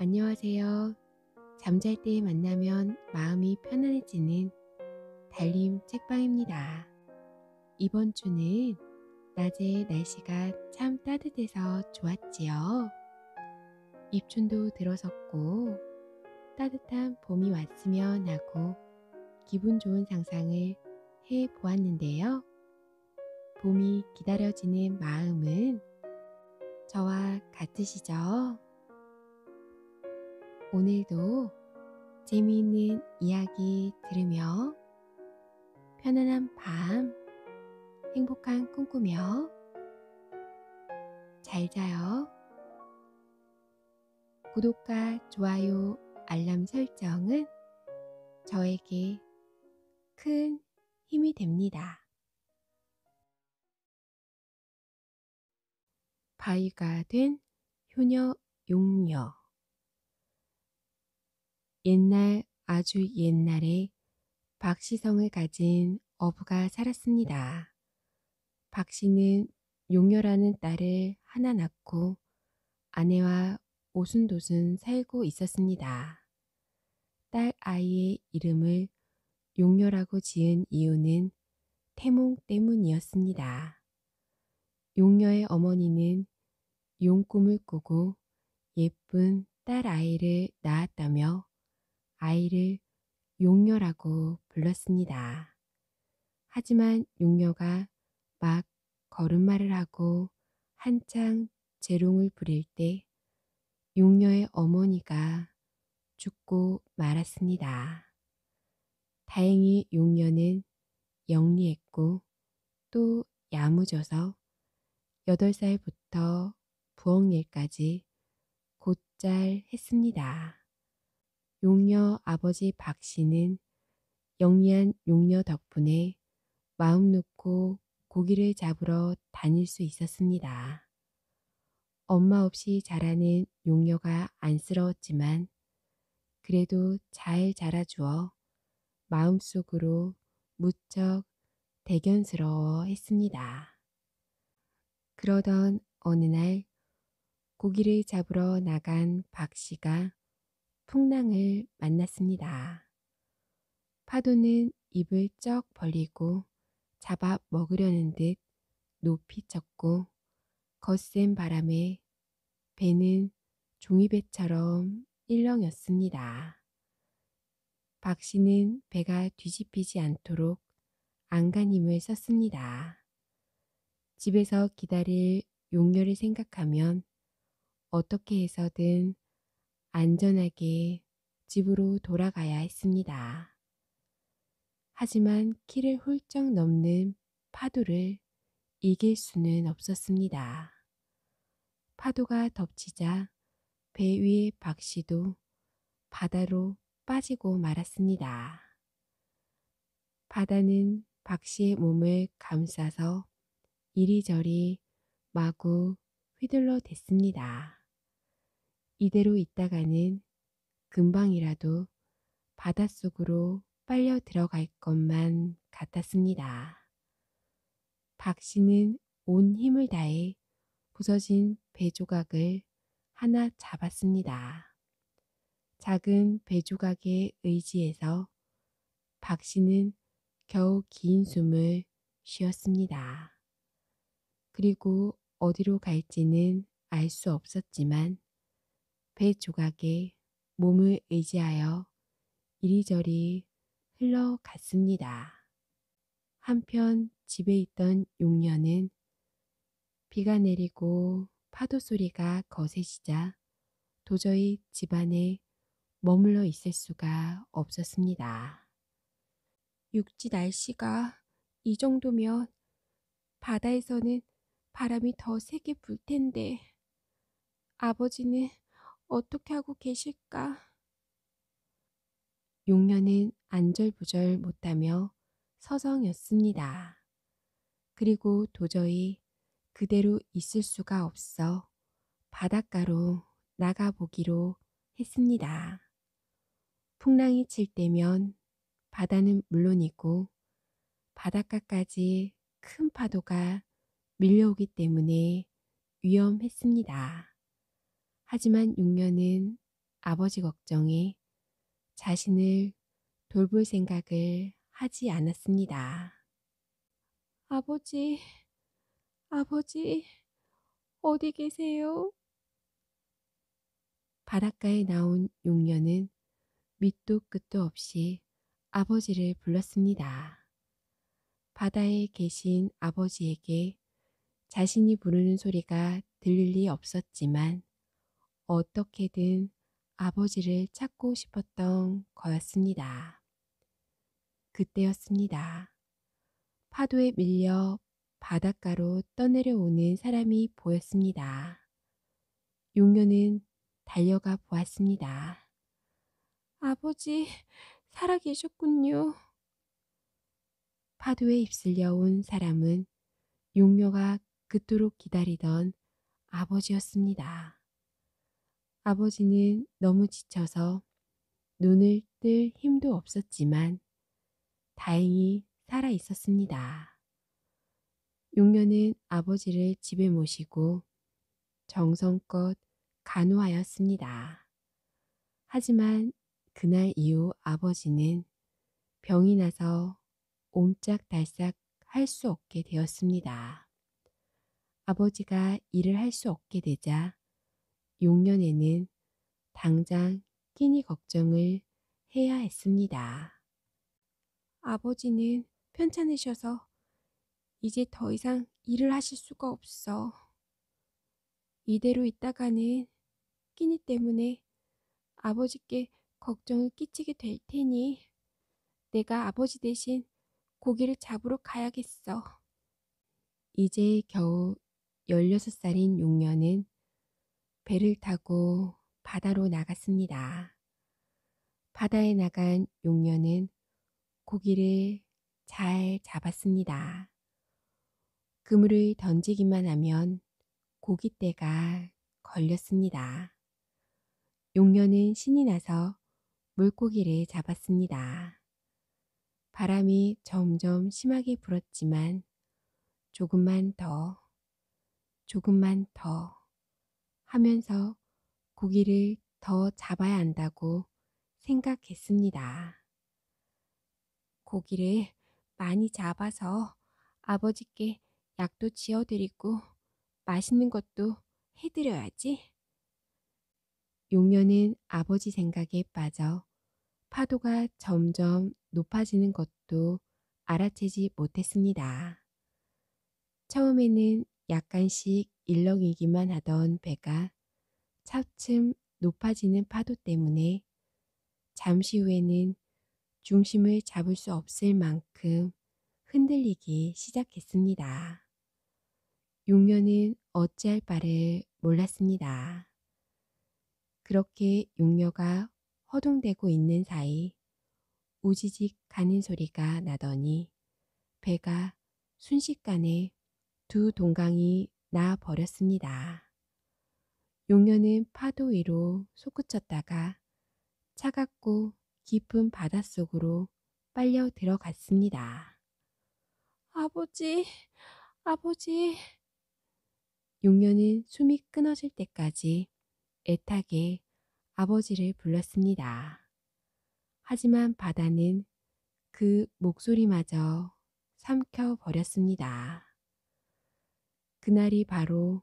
안녕하세요. 잠잘 때 만나면 마음이 편안해지는 달림 책방입니다. 이번 주는 낮에 날씨가 참 따뜻해서 좋았지요. 입춘도 들어섰고 따뜻한 봄이 왔으면 하고 기분 좋은 상상을 해 보았는데요. 봄이 기다려지는 마음은 저와 같으시죠? 오늘도 재미있는 이야기 들으며 편안한 밤, 행복한 꿈꾸며 잘 자요. 구독과 좋아요, 알람 설정은 저에게 큰 힘이 됩니다. 바위가 된 효녀 용녀 옛날 아주 옛날에 박시성을 가진 어부가 살았습니다. 박씨는 용녀라는 딸을 하나 낳고 아내와 오순도순 살고 있었습니다. 딸 아이의 이름을 용녀라고 지은 이유는 태몽 때문이었습니다. 용녀의 어머니는 용꿈을 꾸고 예쁜 딸 아이를 낳았다며 아이를 용녀라고 불렀습니다. 하지만 용녀가 막 걸음마를 하고 한창 재롱을 부릴 때 용녀의 어머니가 죽고 말았습니다. 다행히 용녀는 영리했고 또 야무져서 8살부터 부엌일까지 곧잘 했습니다. 용녀 아버지 박 씨는 영리한 용녀 덕분에 마음 놓고 고기를 잡으러 다닐 수 있었습니다. 엄마 없이 자라는 용녀가 안쓰러웠지만 그래도 잘 자라주어 마음속으로 무척 대견스러워 했습니다. 그러던 어느 날 고기를 잡으러 나간 박 씨가 풍랑을 만났습니다. 파도는 입을 쩍 벌리고 잡아 먹으려는 듯 높이 쳤고 거센 바람에 배는 종이배처럼 일렁였습니다. 박 씨는 배가 뒤집히지 않도록 안간힘을 썼습니다. 집에서 기다릴 용녀를 생각하면 어떻게 해서든 안전하게 집으로 돌아가야 했습니다. 하지만 키를 훌쩍 넘는 파도를 이길 수는 없었습니다. 파도가 덮치자 배 위의 박씨도 바다로 빠지고 말았습니다. 바다는 박씨의 몸을 감싸서 이리저리 마구 휘둘러 댔습니다. 이대로 있다가는 금방이라도 바닷속으로 빨려 들어갈 것만 같았습니다. 박 씨는 온 힘을 다해 부서진 배 조각을 하나 잡았습니다. 작은 배 조각에 의지해서 박 씨는 겨우 긴 숨을 쉬었습니다. 그리고 어디로 갈지는 알 수 없었지만 배 조각에 몸을 의지하여 이리저리 흘러갔습니다. 한편 집에 있던 용녀는 비가 내리고 파도 소리가 거세시자 도저히 집안에 머물러 있을 수가 없었습니다. 육지 날씨가 이 정도면 바다에서는 바람이 더 세게 불 텐데 아버지는 어떻게 하고 계실까? 용녀는 안절부절 못하며 서성였습니다. 그리고 도저히 그대로 있을 수가 없어 바닷가로 나가보기로 했습니다. 풍랑이 칠 때면 바다는 물론이고 바닷가까지 큰 파도가 밀려오기 때문에 위험했습니다. 하지만 6년은 아버지 걱정에 자신을 돌볼 생각을 하지 않았습니다. 아버지, 아버지, 어디 계세요? 바닷가에 나온 6년은 밑도 끝도 없이 아버지를 불렀습니다. 바다에 계신 아버지에게 자신이 부르는 소리가 들릴 리 없었지만 어떻게든 아버지를 찾고 싶었던 거였습니다. 그때였습니다. 파도에 밀려 바닷가로 떠내려오는 사람이 보였습니다. 용녀는 달려가 보았습니다. 아버지, 살아계셨군요. 파도에 입슬려 온 사람은 용녀가 그토록 기다리던 아버지였습니다. 아버지는 너무 지쳐서 눈을 뜰 힘도 없었지만 다행히 살아 있었습니다. 용녀는 아버지를 집에 모시고 정성껏 간호하였습니다. 하지만 그날 이후 아버지는 병이 나서 옴짝달싹 할 수 없게 되었습니다. 아버지가 일을 할 수 없게 되자 용년에는 당장 끼니 걱정을 해야 했습니다. 아버지는 편찮으셔서 이제 더 이상 일을 하실 수가 없어. 이대로 있다가는 끼니 때문에 아버지께 걱정을 끼치게 될 테니 내가 아버지 대신 고기를 잡으러 가야겠어. 이제 겨우 16살인 용년은 배를 타고 바다로 나갔습니다. 바다에 나간 용녀는 고기를 잘 잡았습니다. 그물을 던지기만 하면 고깃대가 걸렸습니다. 용녀는 신이 나서 물고기를 잡았습니다. 바람이 점점 심하게 불었지만 조금만 더, 조금만 더 하면서 고기를 더 잡아야 한다고 생각했습니다. 고기를 많이 잡아서 아버지께 약도 지어드리고 맛있는 것도 해드려야지. 용녀는 아버지 생각에 빠져 파도가 점점 높아지는 것도 알아채지 못했습니다. 처음에는 약간씩 일렁이기만 하던 배가 차츰 높아지는 파도 때문에 잠시 후에는 중심을 잡을 수 없을 만큼 흔들리기 시작했습니다. 육녀는 어찌할 바를 몰랐습니다. 그렇게 육녀가 허둥대고 있는 사이 우지직 가는 소리가 나더니 배가 순식간에 두 동강이 나 버렸습니다. 용녀는 파도 위로 솟구쳤다가 차갑고 깊은 바닷속으로 빨려 들어갔습니다. 아버지, 아버지. 용녀는 숨이 끊어질 때까지 애타게 아버지를 불렀습니다. 하지만 바다는 그 목소리마저 삼켜버렸습니다. 그날이 바로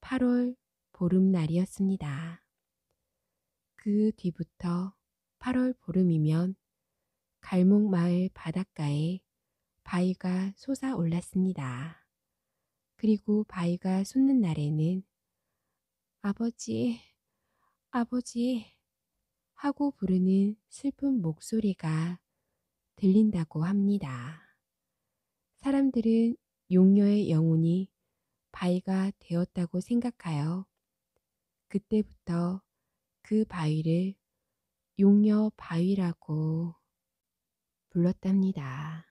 8월 보름날이었습니다. 그 뒤부터 8월 보름이면 갈목마을 바닷가에 바위가 솟아올랐습니다. 그리고 바위가 솟는 날에는 아버지, 아버지 하고 부르는 슬픈 목소리가 들린다고 합니다. 사람들은 용녀의 영혼이 바위가 되었다고 생각하여 그때부터 그 바위를 용녀 바위라고 불렀답니다.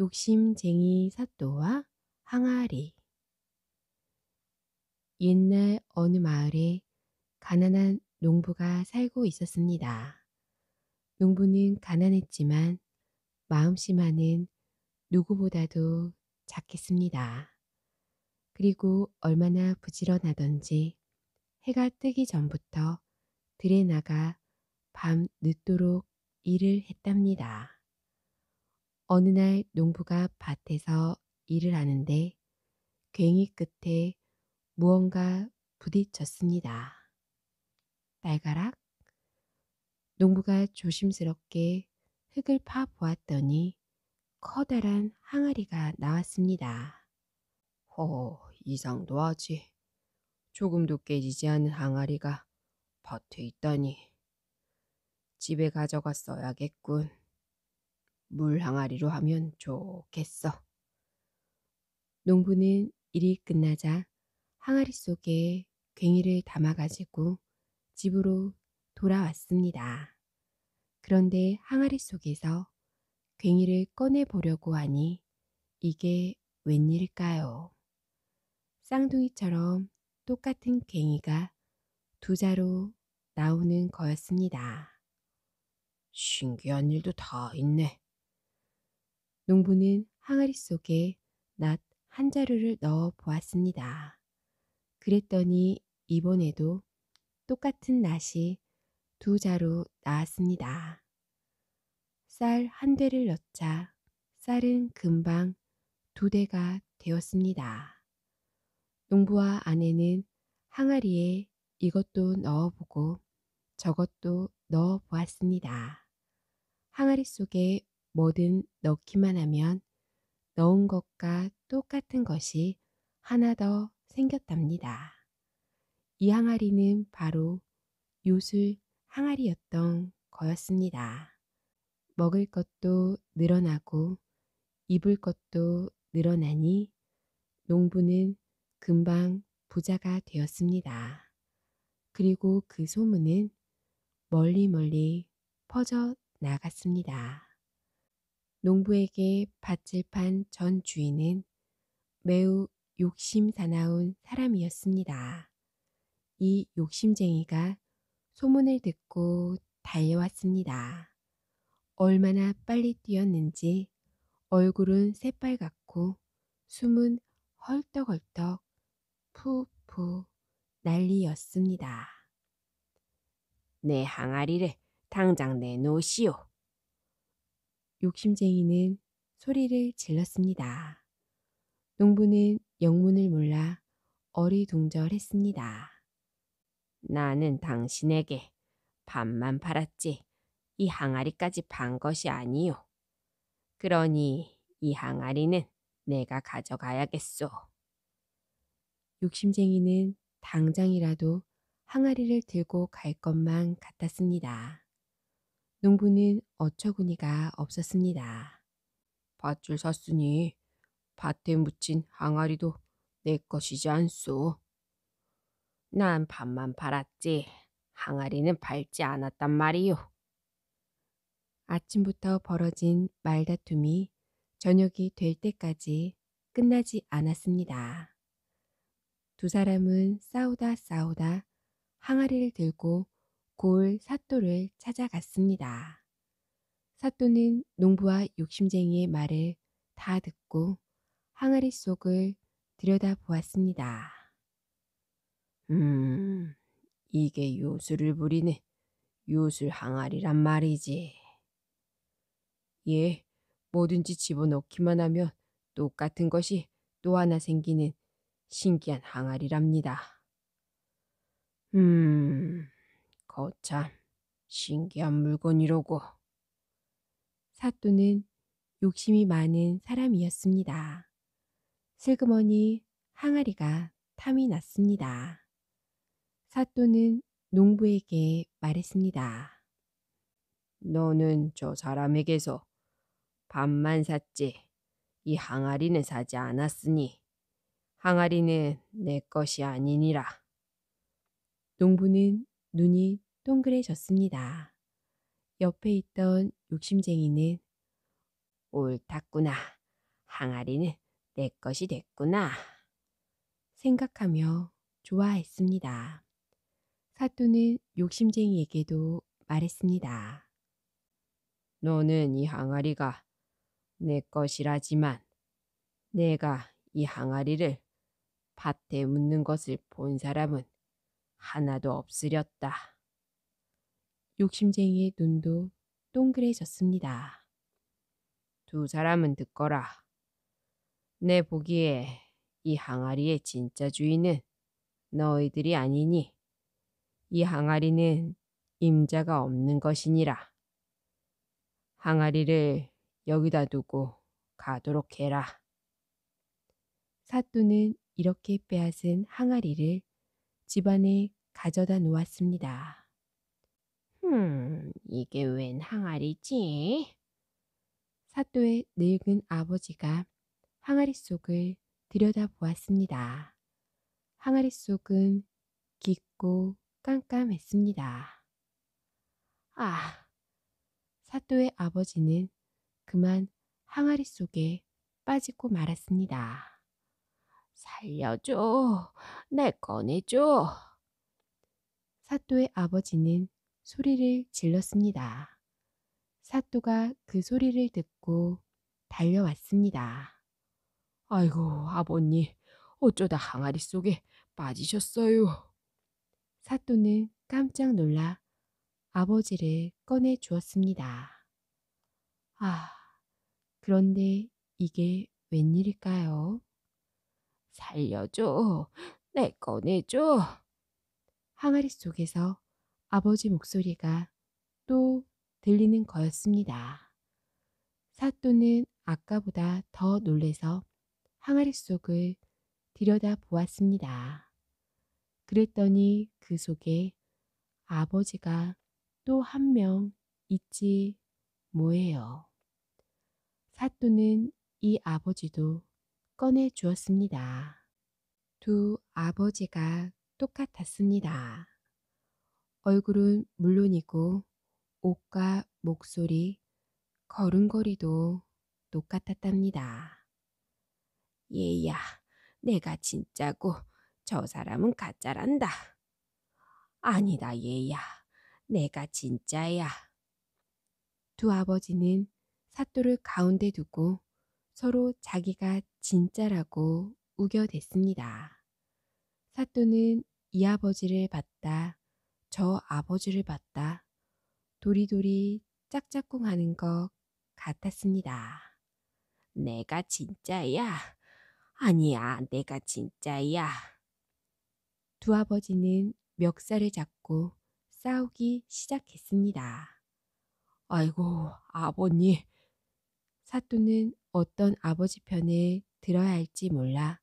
욕심쟁이 사또와 항아리 옛날 어느 마을에 가난한 농부가 살고 있었습니다. 농부는 가난했지만 마음씨만은 누구보다도 작겠습니다. 그리고 얼마나 부지런하던지 해가 뜨기 전부터 들에 나가 밤 늦도록 일을 했답니다. 어느 날 농부가 밭에서 일을 하는데 괭이 끝에 무언가 부딪혔습니다. 딸가락? 농부가 조심스럽게 흙을 파 보았더니 커다란 항아리가 나왔습니다. 허, 어, 이상도 하지. 조금도 깨지지 않은 항아리가 밭에 있다니. 집에 가져갔어야겠군. 물 항아리로 하면 좋겠어. 농부는 일이 끝나자 항아리 속에 괭이를 담아가지고 집으로 돌아왔습니다. 그런데 항아리 속에서 괭이를 꺼내 보려고 하니 이게 웬일일까요? 쌍둥이처럼 똑같은 괭이가 두 자로 나오는 거였습니다. 신기한 일도 다 있네. 농부는 항아리 속에 낫 한 자루를 넣어 보았습니다. 그랬더니 이번에도 똑같은 낫이 두 자루 나왔습니다. 쌀한 대를 넣자 쌀은 금방 두 대가 되었습니다. 농부와 아내는 항아리에 이것도 넣어보고 저것도 넣어보았습니다. 항아리 속에 뭐든 넣기만 하면 넣은 것과 똑같은 것이 하나 더 생겼답니다. 이 항아리는 바로 요술 항아리였던 거였습니다. 먹을 것도 늘어나고 입을 것도 늘어나니 농부는 금방 부자가 되었습니다. 그리고 그 소문은 멀리 멀리 퍼져 나갔습니다. 농부에게 밭을 판 전 주인은 매우 욕심 사나운 사람이었습니다. 이 욕심쟁이가 소문을 듣고 달려왔습니다. 얼마나 빨리 뛰었는지 얼굴은 새빨갛고 숨은 헐떡헐떡 푸푸 난리였습니다. 내 항아리를 당장 내놓으시오. 욕심쟁이는 소리를 질렀습니다. 농부는 영문을 몰라 어리둥절했습니다. 나는 당신에게 밥만 팔았지 이 항아리까지 반 것이 아니요. 그러니 이 항아리는 내가 가져가야겠소. 욕심쟁이는 당장이라도 항아리를 들고 갈 것만 같았습니다. 농부는 어처구니가 없었습니다. 밧줄 샀으니 밭에 묻힌 항아리도 내 것이지 않소. 난 밭만 팔았지 항아리는 팔지 않았단 말이요. 아침부터 벌어진 말다툼이 저녁이 될 때까지 끝나지 않았습니다. 두 사람은 싸우다 싸우다 항아리를 들고 고을 사또를 찾아갔습니다. 사또는 농부와 욕심쟁이의 말을 다 듣고 항아리 속을 들여다보았습니다. 음, 이게 요술을 부리는 요술 항아리란 말이지. 예, 뭐든지 집어넣기만 하면 똑같은 것이 또 하나 생기는 신기한 항아리랍니다. 음, 거참 신기한 물건이로고. 사또는 욕심이 많은 사람이었습니다. 슬그머니 항아리가 탐이 났습니다. 사또는 농부에게 말했습니다. 너는 저 사람에게서 밥만 샀지. 이 항아리는 사지 않았으니 항아리는 내 것이 아니니라. 농부는 눈이 동그래졌습니다. 옆에 있던 욕심쟁이는 옳았구나. 항아리는 내 것이 됐구나. 생각하며 좋아했습니다. 사또는 욕심쟁이에게도 말했습니다. 너는 이 항아리가 내 것이라지만 내가 이 항아리를 밭에 묻는 것을 본 사람은 하나도 없으렸다. 욕심쟁이의 눈도 동그래졌습니다. 두 사람은 듣거라. 내 보기에 이 항아리의 진짜 주인은 너희들이 아니니 이 항아리는 임자가 없는 것이니라. 항아리를 여기다 두고 가도록 해라. 사또는 이렇게 빼앗은 항아리를 집안에 가져다 놓았습니다. 흠, 이게 웬 항아리지? 사또의 늙은 아버지가 항아리 속을 들여다보았습니다. 항아리 속은 깊고 깜깜했습니다. 아, 사또의 아버지는 그만 항아리 속에 빠지고 말았습니다. 살려줘. 내 꺼내줘. 사또의 아버지는 소리를 질렀습니다. 사또가 그 소리를 듣고 달려왔습니다. 아이고, 아버님, 어쩌다 항아리 속에 빠지셨어요. 사또는 깜짝 놀라 아버지를 꺼내 주었습니다. 아, 그런데 이게 웬일일까요? 살려줘. 내 꺼내줘. 항아리 속에서 아버지 목소리가 또 들리는 거였습니다. 사또는 아까보다 더 놀래서 항아리 속을 들여다 보았습니다. 그랬더니 그 속에 아버지가 또 한 명 있지 뭐예요. 사또는 이 아버지도 꺼내 주었습니다. 두 아버지가 똑같았습니다. 얼굴은 물론이고 옷과 목소리, 걸음걸이도 똑같았답니다. 얘야, 내가 진짜고 저 사람은 가짜란다. 아니다, 얘야. 내가 진짜야. 두 아버지는 사또를 가운데 두고 서로 자기가 진짜라고 우겨댔습니다. 사또는 이 아버지를 봤다, 저 아버지를 봤다, 도리도리 짝짝꿍 하는 것 같았습니다. 내가 진짜야. 아니야, 내가 진짜야. 두 아버지는 멱살을 잡고 싸우기 시작했습니다. 아이고, 아버님, 사또는 어떤 아버지 편을 들어야 할지 몰라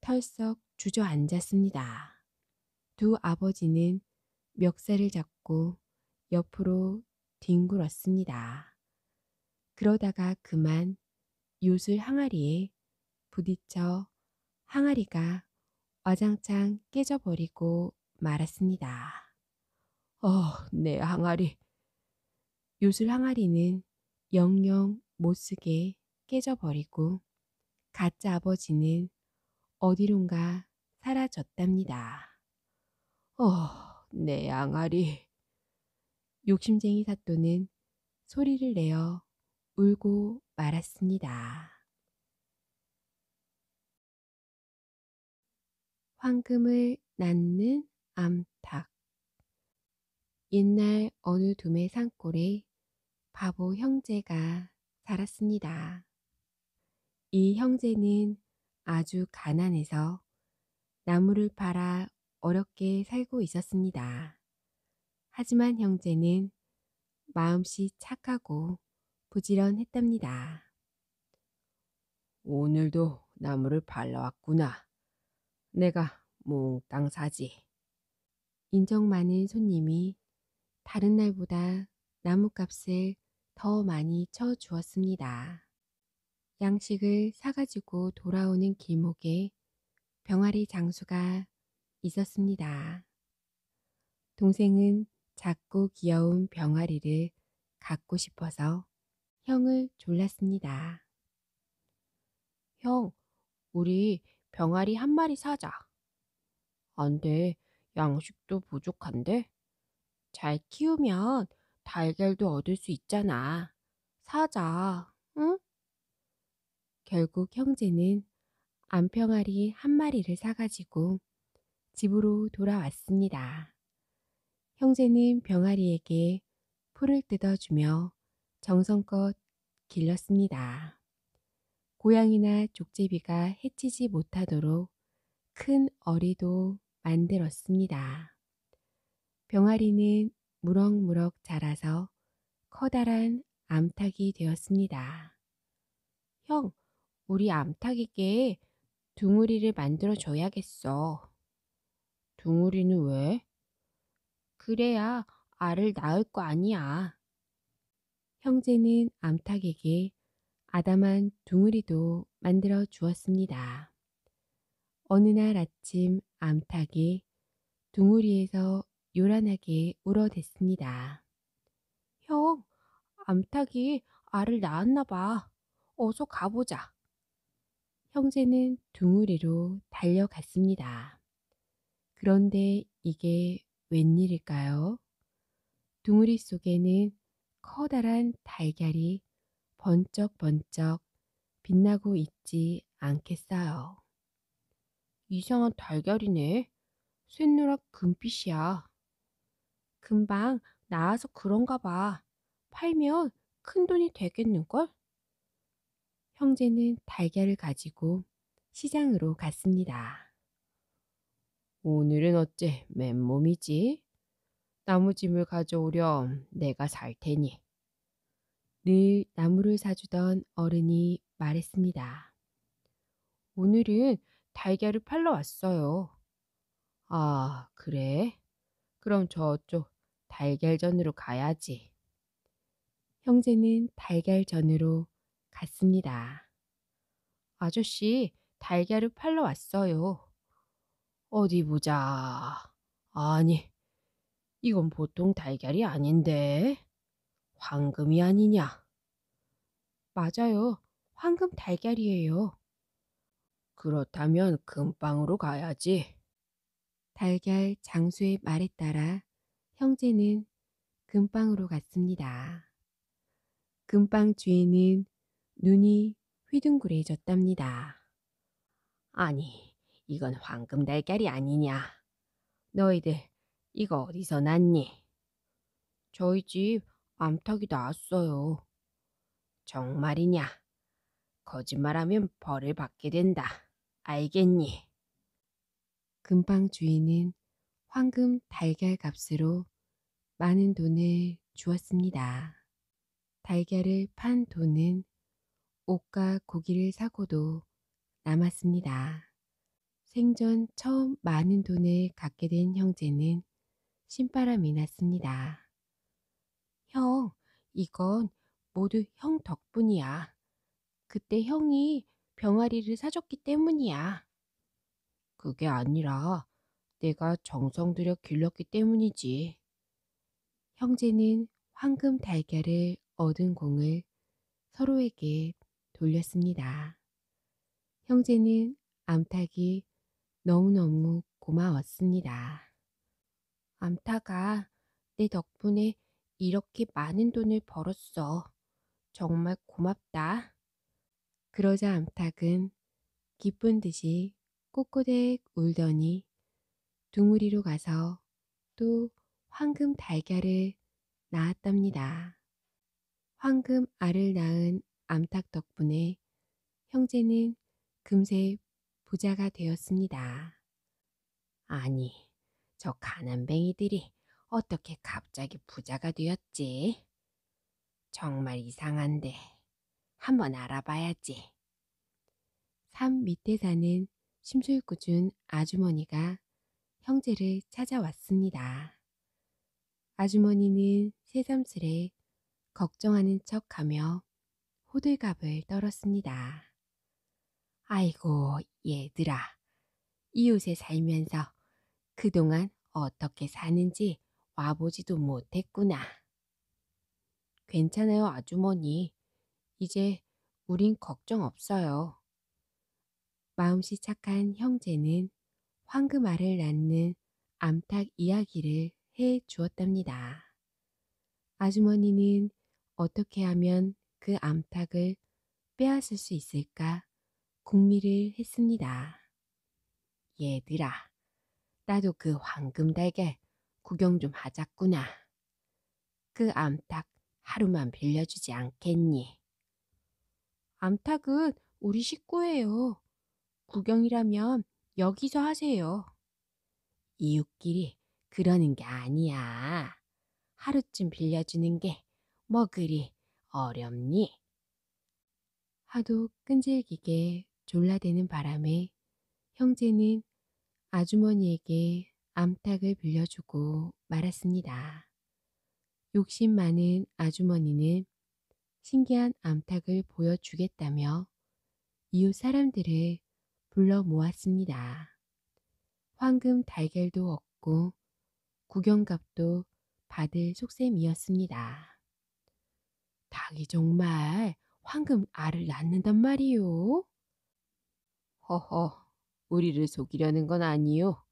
털썩 주저앉았습니다. 두 아버지는 멱살을 잡고 옆으로 뒹굴었습니다. 그러다가 그만 요술 항아리에 부딪혀 항아리가 와장창 깨져버리고 말았습니다. 어, 내 항아리. 요술 항아리는 영영 못쓰게 깨져버리고 가짜 아버지는 어디론가 사라졌답니다. 어, 내 양아리. 욕심쟁이 사또는 소리를 내어 울고 말았습니다. 황금을 낳는 암탉. 옛날 어느 둠의 산골에 바보 형제가 살았습니다. 이 형제는 아주 가난해서 나무를 팔아 어렵게 살고 있었습니다. 하지만 형제는 마음씨 착하고 부지런했답니다. 오늘도 나무를 팔러왔구나 내가 몽땅 사지. 인정 많은 손님이 다른 날보다 나무값을 더 많이 쳐 주었습니다. 양식을 사가지고 돌아오는 길목에 병아리 장수가 있었습니다. 동생은 작고 귀여운 병아리를 갖고 싶어서 형을 졸랐습니다. 형, 우리 병아리 한 마리 사자. 안 돼, 양식도 부족한데? 잘 키우면 달걀도 얻을 수 있잖아. 사자, 응? 결국 형제는 안평아리 한 마리를 사가지고 집으로 돌아왔습니다. 형제는 병아리에게 풀을 뜯어주며 정성껏 길렀습니다. 고양이나 족제비가 해치지 못하도록 큰 어리도 만들었습니다. 병아리는 무럭무럭 자라서 커다란 암탉이 되었습니다. 형, 우리 암탉에게 둥우리를 만들어 줘야겠어. 둥우리는 왜? 그래야 알을 낳을 거 아니야. 형제는 암탉에게 아담한 둥우리도 만들어 주었습니다. 어느 날 아침 암탉이 둥우리에서 요란하게 울어댔습니다. 형, 암탉이 알을 낳았나 봐. 어서 가보자. 형제는 둥우리로 달려갔습니다. 그런데 이게 웬일일까요? 둥우리 속에는 커다란 달걀이 번쩍번쩍 빛나고 있지 않겠어요. 이상한 달걀이네. 쇳누락 금빛이야. 금방 나아서 그런가 봐. 팔면 큰돈이 되겠는걸? 형제는 달걀을 가지고 시장으로 갔습니다. 오늘은 어째 맨몸이지? 나무짐을 가져오렴 내가 살 테니. 늘 나무를 사주던 어른이 말했습니다. 오늘은 달걀을 팔러 왔어요. 아, 그래? 그럼 저쪽 달걀전으로 가야지. 형제는 달걀전으로 갔습니다. 아저씨, 달걀을 팔러 왔어요. 어디 보자. 아니, 이건 보통 달걀이 아닌데. 황금이 아니냐? 맞아요. 황금 달걀이에요. 그렇다면 금방으로 가야지. 달걀 장수의 말에 따라 형제는 금방으로 갔습니다. 금방 주인은 눈이 휘둥그레졌답니다 아니, 이건 황금 달걀이 아니냐. 너희들 이거 어디서 났니? 저희 집 암탉이 낳았어요. 정말이냐? 거짓말하면 벌을 받게 된다. 알겠니? 금방 주인은 황금 달걀 값으로 많은 돈을 주었습니다. 달걀을 판 돈은 옷과 고기를 사고도 남았습니다. 생전 처음 많은 돈을 갖게 된 형제는 신바람이 났습니다. 형, 이건 모두 형 덕분이야. 그때 형이 병아리를 사줬기 때문이야. 그게 아니라 내가 정성 들여 길렀기 때문이지. 형제는 황금 달걀을 얻은 공을 서로에게 돌렸습니다. 형제는 암탉이 너무너무 고마웠습니다. 암탉아, 내 덕분에 이렇게 많은 돈을 벌었어. 정말 고맙다. 그러자 암탉은 기쁜 듯이 꼬꼬댁 울더니 둥우리로 가서 또 황금 달걀을 낳았답니다. 황금 알을 낳은 암탉 덕분에 형제는 금세 부자가 되었습니다. 아니, 저 가난뱅이들이 어떻게 갑자기 부자가 되었지? 정말 이상한데 한번 알아봐야지. 산 밑에 사는 심술궂은 아주머니가 형제를 찾아왔습니다. 아주머니는 새삼스레 걱정하는 척 하며 호들갑을 떨었습니다. 아이고, 얘들아. 이웃에 살면서 그동안 어떻게 사는지 와보지도 못했구나. 괜찮아요, 아주머니. 이제 우린 걱정 없어요. 마음씨 착한 형제는 황금알을 낳는 암탉 이야기를 해 주었답니다. 아주머니는 어떻게 하면 그 암탉을 빼앗을 수 있을까 궁리를 했습니다. 얘들아, 나도 그 황금 달걀 구경 좀 하자꾸나. 그 암탉 하루만 빌려주지 않겠니? 암탉은 우리 식구예요. 구경이라면 여기서 하세요. 이웃끼리 그러는 게 아니야. 하루쯤 빌려주는 게 뭐 그리 어렵니? 하도 끈질기게 졸라대는 바람에 형제는 아주머니에게 암탉을 빌려주고 말았습니다. 욕심 많은 아주머니는 신기한 암탉을 보여주겠다며 이웃 사람들을 불러 모았습니다. 황금 달걀도 얻고 구경값도 받을 속셈이었습니다. 닭이 정말 황금 알을 낳는단 말이요? 허허, 우리를 속이려는 건 아니요.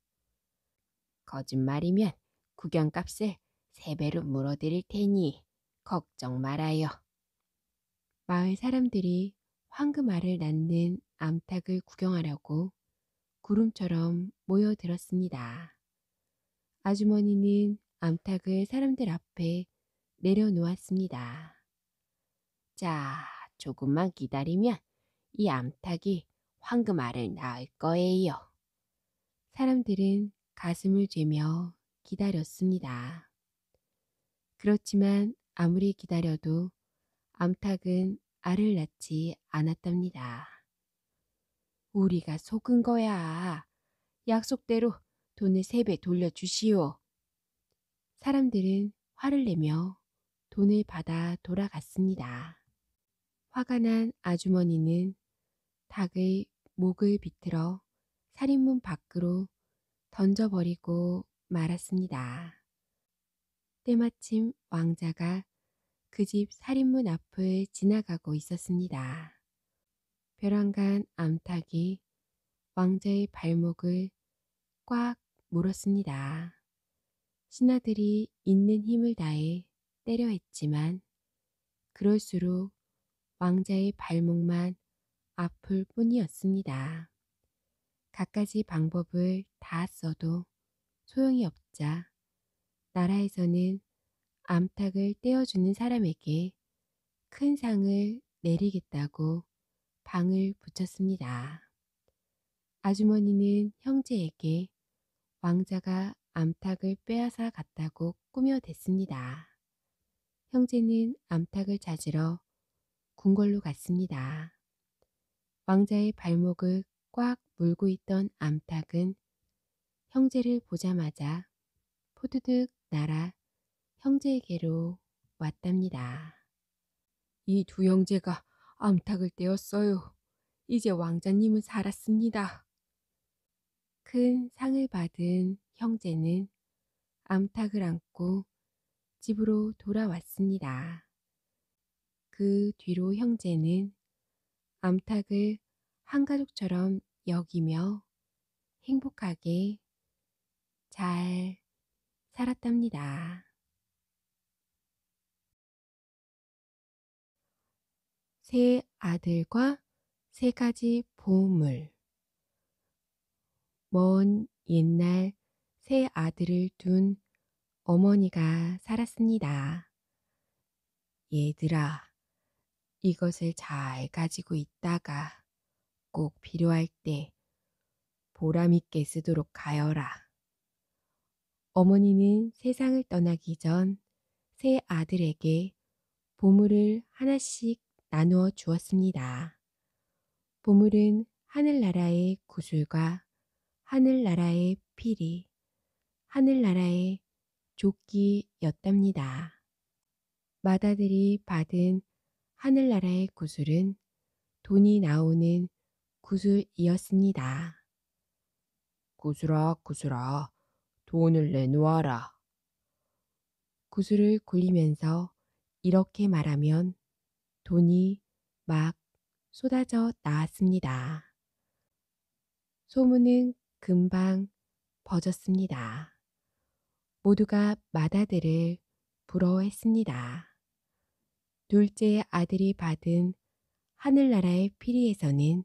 거짓말이면 구경값을 세 배로 물어드릴 테니 걱정 말아요. 마을 사람들이 황금알을 낳는 암탉을 구경하려고 구름처럼 모여들었습니다. 아주머니는 암탉을 사람들 앞에 내려놓았습니다. 자, 조금만 기다리면 이 암탉이 황금알을 낳을 거예요. 사람들은 가슴을 죄며 기다렸습니다. 그렇지만 아무리 기다려도 암탉은 알을 낳지 않았답니다. 우리가 속은 거야. 약속대로 돈을 세 배 돌려주시오. 사람들은 화를 내며 돈을 받아 돌아갔습니다. 화가 난 아주머니는 닭의 목을 비틀어 살인문 밖으로 던져버리고 말았습니다. 때마침 왕자가 그 집 살인문 앞을 지나가고 있었습니다. 벼랑간 암탉이 왕자의 발목을 꽉 물었습니다. 신하들이 있는 힘을 다해 때려 했지만 그럴수록 왕자의 발목만 아플 뿐이었습니다. 갖가지 방법을 다 써도 소용이 없자 나라에서는 암탉을 떼어주는 사람에게 큰 상을 내리겠다고 방을 붙였습니다. 아주머니는 형제에게 왕자가 암탉을 빼앗아 갔다고 꾸며댔습니다. 형제는 암탉을 찾으러 궁궐로 갔습니다. 왕자의 발목을 꽉 물고 있던 암탉은 형제를 보자마자 포드득 날아 형제에게로 왔답니다. 이 두 형제가 암탉을 떼었어요. 이제 왕자님은 살았습니다. 큰 상을 받은 형제는 암탉을 안고 집으로 돌아왔습니다. 그 뒤로 형제는 암탉을 한가족처럼 여기며 행복하게 잘 살았답니다. 세 아들과 세 가지 보물 먼 옛날 세 아들을 둔 어머니가 살았습니다. 얘들아, 이것을 잘 가지고 있다가 꼭 필요할 때 보람있게 쓰도록 가여라. 어머니는 세상을 떠나기 전세 아들에게 보물을 하나씩 나누어 주었습니다. 보물은 하늘나라의 구슬과 하늘나라의 피리, 하늘나라의 조끼였답니다. 마다들이 받은 하늘나라의 구슬은 돈이 나오는 구슬이었습니다. 구슬아, 구슬아, 돈을 내놓아라. 구슬을 굴리면서 이렇게 말하면 돈이 막 쏟아져 나왔습니다. 소문은 금방 버졌습니다. 모두가 마다들을 부러워했습니다. 둘째 아들이 받은 하늘나라의 피리에서는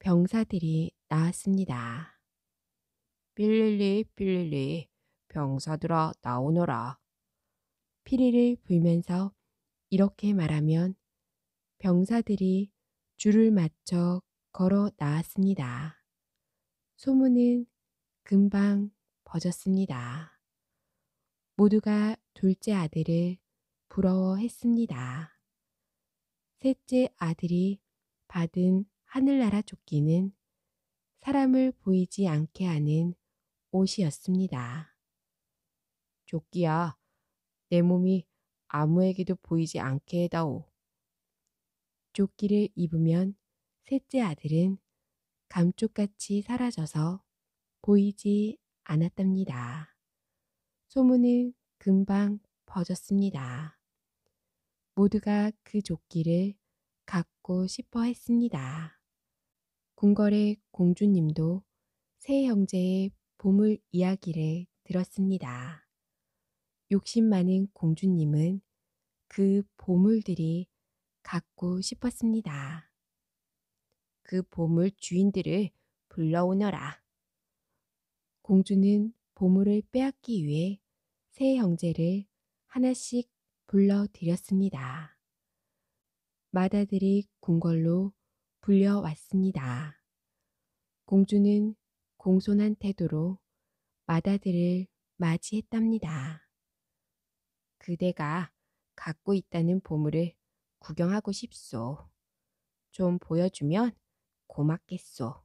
병사들이 나왔습니다. 빌릴리 빌릴리 병사들아 나오너라. 피리를 불면서 이렇게 말하면 병사들이 줄을 맞춰 걸어 나왔습니다. 소문은 금방 버졌습니다 모두가 둘째 아들을 부러워했습니다. 셋째 아들이 받은 하늘나라 조끼는 사람을 보이지 않게 하는 옷이었습니다. 조끼야, 내 몸이 아무에게도 보이지 않게 해다오. 조끼를 입으면 셋째 아들은 감쪽같이 사라져서 보이지 않았답니다. 소문은 금방 퍼졌습니다. 모두가 그 조끼를 갖고 싶어 했습니다. 궁궐의 공주님도 세 형제의 보물 이야기를 들었습니다. 욕심 많은 공주님은 그 보물들이 갖고 싶었습니다. 그 보물 주인들을 불러오너라. 공주는 보물을 빼앗기 위해 세 형제를 하나씩 불러들였습니다. 마다들이 궁궐로 불려왔습니다. 공주는 공손한 태도로 마다들을 맞이했답니다. 그대가 갖고 있다는 보물을 구경하고 싶소. 좀 보여주면 고맙겠소.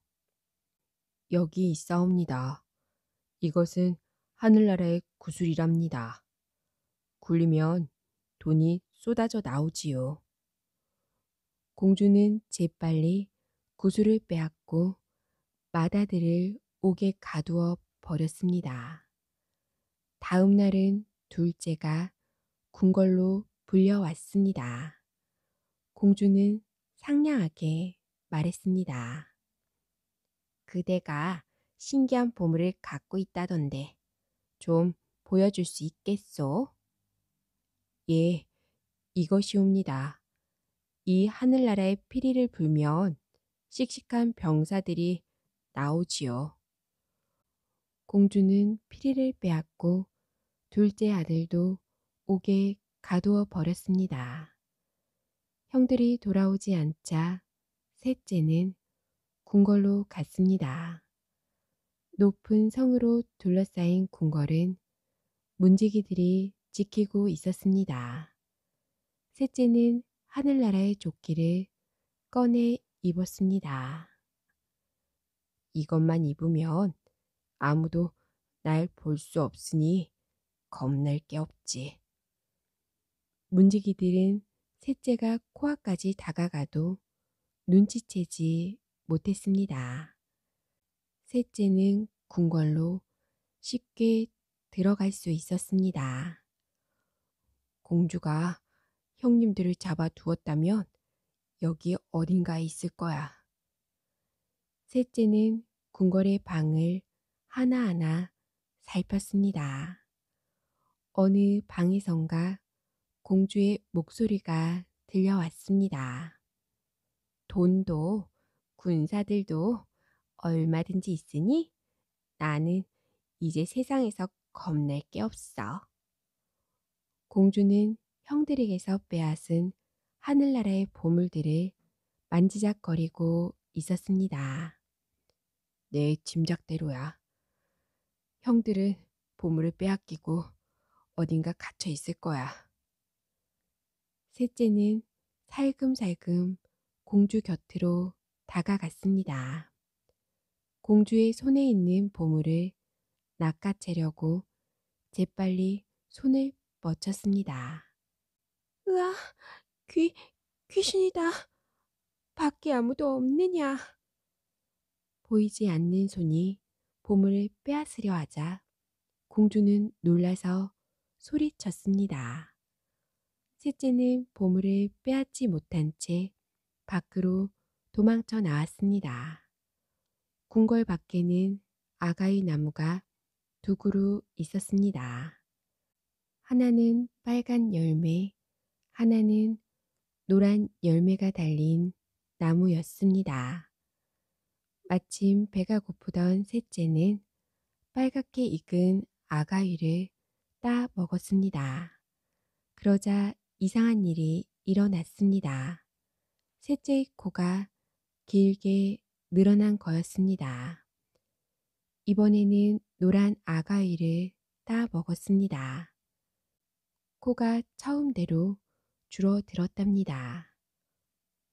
여기 있사옵니다. 이것은 하늘나라의 구슬이랍니다. 굴리면 돈이 쏟아져 나오지요. 공주는 재빨리 구슬을 빼앗고 마다들을 옥에 가두어 버렸습니다. 다음 날은 둘째가 궁궐로 불려왔습니다. 공주는 상냥하게 말했습니다. 그대가 신기한 보물을 갖고 있다던데 좀 보여줄 수 있겠소? 예, 이것이옵니다. 이 하늘나라의 피리를 불면 씩씩한 병사들이 나오지요. 공주는 피리를 빼앗고 둘째 아들도 옥에 가두어 버렸습니다. 형들이 돌아오지 않자 셋째는 궁궐로 갔습니다. 높은 성으로 둘러싸인 궁궐은 문지기들이 지키고 있었습니다. 셋째는 하늘나라의 조끼를 꺼내 입었습니다. 이것만 입으면 아무도 날 볼 수 없으니 겁날 게 없지. 문지기들은 셋째가 코앞까지 다가가도 눈치채지 못했습니다. 셋째는 궁궐로 쉽게 들어갈 수 있었습니다. 공주가 형님들을 잡아 두었다면 여기 어딘가에 있을 거야. 셋째는 궁궐의 방을 하나하나 살폈습니다. 어느 방에선가 공주의 목소리가 들려왔습니다. 돈도 군사들도 얼마든지 있으니 나는 이제 세상에서 겁낼 게 없어. 공주는 형들에게서 빼앗은 하늘나라의 보물들을 만지작거리고 있었습니다. 내 짐작대로야. 형들은 보물을 빼앗기고 어딘가 갇혀 있을 거야. 셋째는 살금살금 공주 곁으로 다가갔습니다. 공주의 손에 있는 보물을 낚아채려고 재빨리 손을 뻗쳤습니다. 으아, 귀, 귀신이다. 밖에 아무도 없느냐. 보이지 않는 손이 보물을 빼앗으려 하자 공주는 놀라서 소리쳤습니다. 셋째는 보물을 빼앗지 못한 채 밖으로 도망쳐 나왔습니다. 궁궐 밖에는 아가의 나무가 두 그루 있었습니다. 하나는 빨간 열매, 하나는 노란 열매가 달린 나무였습니다. 마침 배가 고프던 셋째는 빨갛게 익은 아가위를 따 먹었습니다. 그러자 이상한 일이 일어났습니다. 셋째 코가 길게 늘어난 거였습니다. 이번에는 노란 아가이를 따 먹었습니다. 코가 처음대로 줄어들었답니다.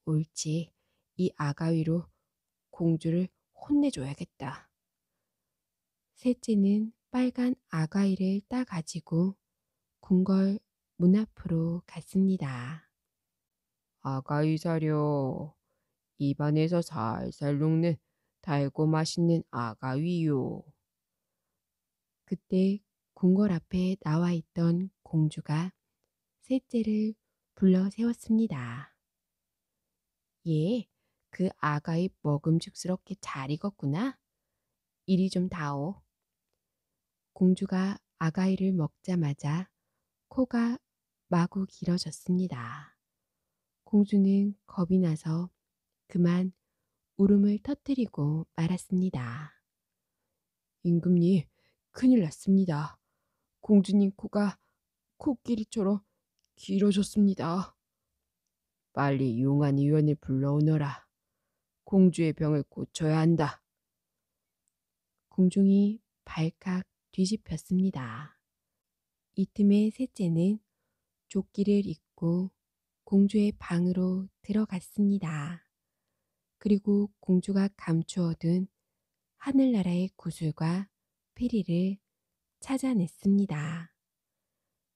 옳지, 이 아가위로 공주를 혼내줘야겠다. 셋째는 빨간 아가이를 따가지고 궁궐 문 앞으로 갔습니다. 아가 의사료 입안에서 살살 녹는 달고 맛있는 아가위요. 그때 궁궐 앞에 나와 있던 공주가 셋째를 불러 세웠습니다. 예, 그 아가이 먹음직스럽게 잘 익었구나. 이리 좀 다오. 공주가 아가이를 먹자마자 코가 마구 길어졌습니다. 공주는 겁이 나서 그만 울음을 터뜨리고 말았습니다. 임금님, 큰일 났습니다. 공주님 코가 코끼리처럼 길어졌습니다. 빨리 용한 의원을 불러오너라. 공주의 병을 고쳐야 한다. 공중이 발칵 뒤집혔습니다. 이틈의 셋째는 조끼를 입고 공주의 방으로 들어갔습니다. 그리고 공주가 감추어둔 하늘나라의 구슬과 피리를 찾아냈습니다.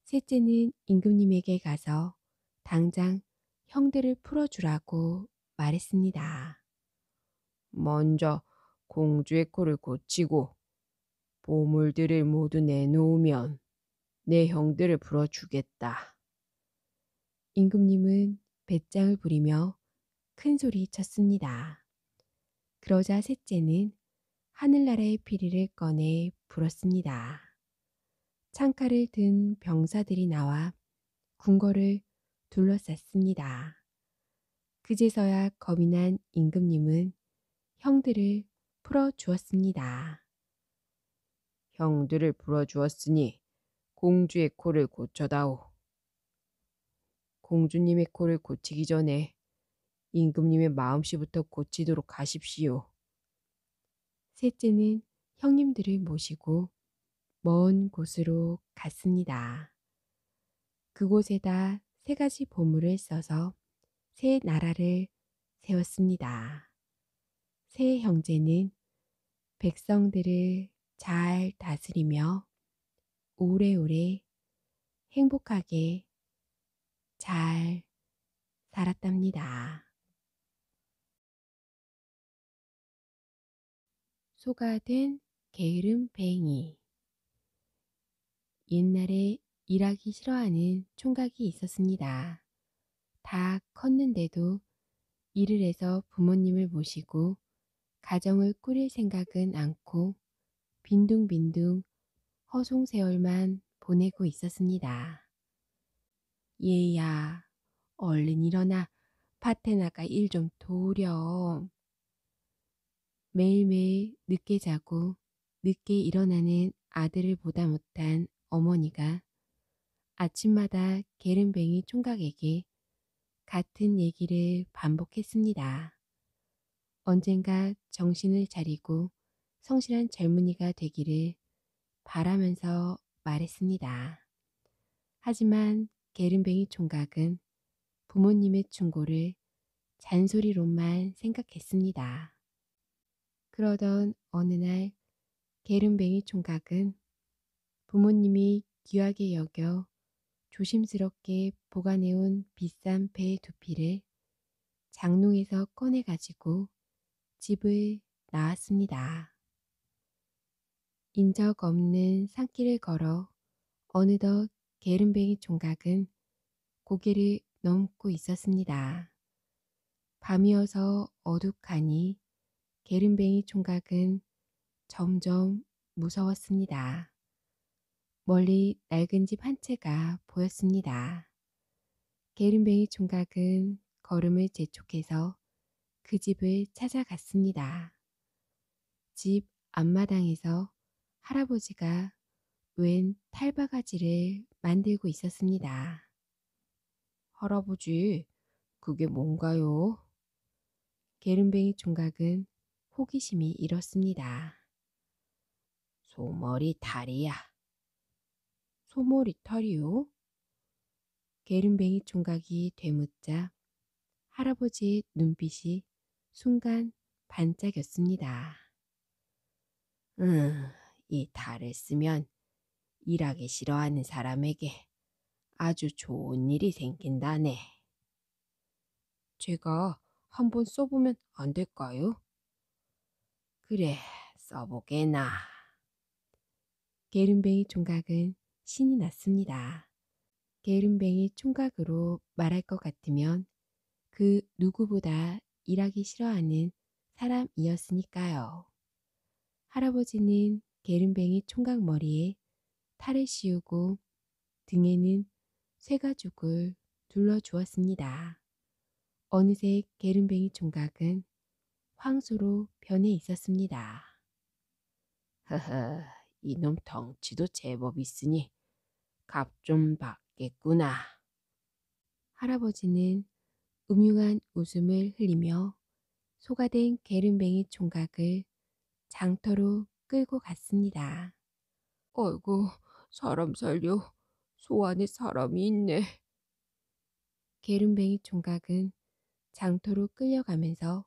셋째는 임금님에게 가서 당장 형들을 풀어주라고 말했습니다. 먼저 공주의 코를 고치고 보물들을 모두 내놓으면 내 형들을 풀어주겠다. 임금님은 배짱을 부리며 큰 소리 쳤습니다. 그러자 셋째는 하늘나라의 피리를 꺼내 불었습니다. 창칼을 든 병사들이 나와 궁궐을 둘러쌌습니다. 그제서야 겁이 난 임금님은 형들을 풀어주었습니다. 형들을 풀어주었으니 공주의 코를 고쳐다오. 공주님의 코를 고치기 전에 임금님의 마음씨부터 고치도록 하십시오. 셋째는 형님들을 모시고 먼 곳으로 갔습니다. 그곳에다 세 가지 보물을 써서 새 나라를 세웠습니다. 새 형제는 백성들을 잘 다스리며 오래오래 행복하게 잘 살았답니다. 소가 된 게으름뱅이 옛날에 일하기 싫어하는 총각이 있었습니다. 다 컸는데도 일을 해서 부모님을 모시고 가정을 꾸릴 생각은 않고 빈둥빈둥 허송세월만 보내고 있었습니다. 얘야, 얼른 일어나. 밭에 나가 일 좀 도우렴. 매일매일 늦게 자고 늦게 일어나는 아들을 보다 못한 어머니가 아침마다 게름뱅이 총각에게 같은 얘기를 반복했습니다. 언젠가 정신을 차리고 성실한 젊은이가 되기를 바라면서 말했습니다. 하지만 게른뱅이 총각은 부모님의 충고를 잔소리로만 생각했습니다. 그러던 어느 날 게른뱅이 총각은 부모님이 귀하게 여겨 조심스럽게 보관해온 비싼 배의 두피를 장롱에서 꺼내가지고 집을 나왔습니다. 인적 없는 산길을 걸어 어느덧 게으름뱅이 총각은 고개를 넘고 있었습니다. 밤이어서 어둑하니 게으름뱅이 총각은 점점 무서웠습니다. 멀리 낡은 집 한 채가 보였습니다. 게으름뱅이 총각은 걸음을 재촉해서 그 집을 찾아갔습니다. 집 앞마당에서 할아버지가 웬 탈바가지를 만들고 있었습니다. 할아버지, 그게 뭔가요? 게름뱅이 총각은 호기심이 일었습니다. 소머리 탈이야. 소머리 탈이요? 게름뱅이 총각이 되묻자 할아버지의 눈빛이 순간 반짝였습니다. 음, 이 달을 쓰면 일하기 싫어하는 사람에게 아주 좋은 일이 생긴다네. 제가 한번 써보면 안 될까요? 그래, 써보게나. 게름뱅이 총각은 신이 났습니다. 게름뱅이 총각으로 말할 것 같으면 그 누구보다 일하기 싫어하는 사람이었으니까요. 할아버지는 게름뱅이 총각 머리에 탈을 씌우고 등에는 쇠가죽을 둘러주었습니다. 어느새 게름뱅이 총각은 황소로 변해 있었습니다. 허허, 이놈 덩치도 제법 있으니 값 좀 받겠구나. 할아버지는 음흉한 웃음을 흘리며 소가 된게름뱅이 총각을 장터로 끌고 갔습니다. 어이구, 사람 살려. 소 안에 사람이 있네. 게름뱅이 총각은 장터로 끌려가면서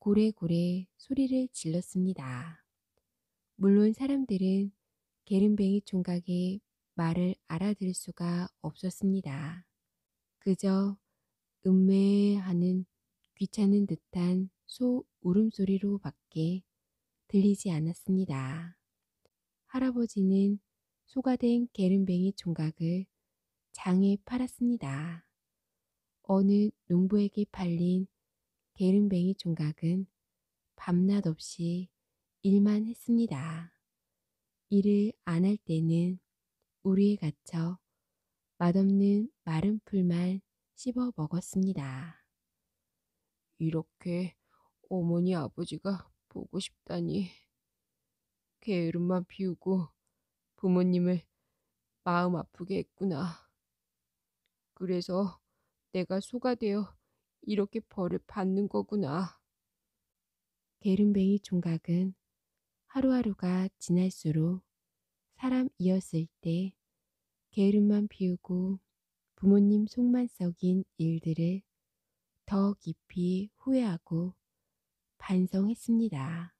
고래고래 소리를 질렀습니다. 물론 사람들은 게름뱅이 총각의 말을 알아들을 수가 없었습니다. 그저 음매하는 귀찮은 듯한 소 울음소리로 밖에 들리지 않았습니다. 할아버지는 소가된 게름뱅이 종각을 장에 팔았습니다. 어느 농부에게 팔린 게름뱅이 종각은 밤낮 없이 일만 했습니다. 일을 안 할 때는 우리에 갇혀 맛없는 마른 풀만 씹어 먹었습니다. 이렇게 어머니 아버지가 보고 싶다니 게으름만 피우고 부모님을 마음 아프게 했구나. 그래서 내가 소가 되어 이렇게 벌을 받는 거구나. 게름뱅이 종각은 하루하루가 지날수록 사람이었을 때 게으름만 피우고 부모님 속만 썩인 일들을 더 깊이 후회하고 반성했습니다.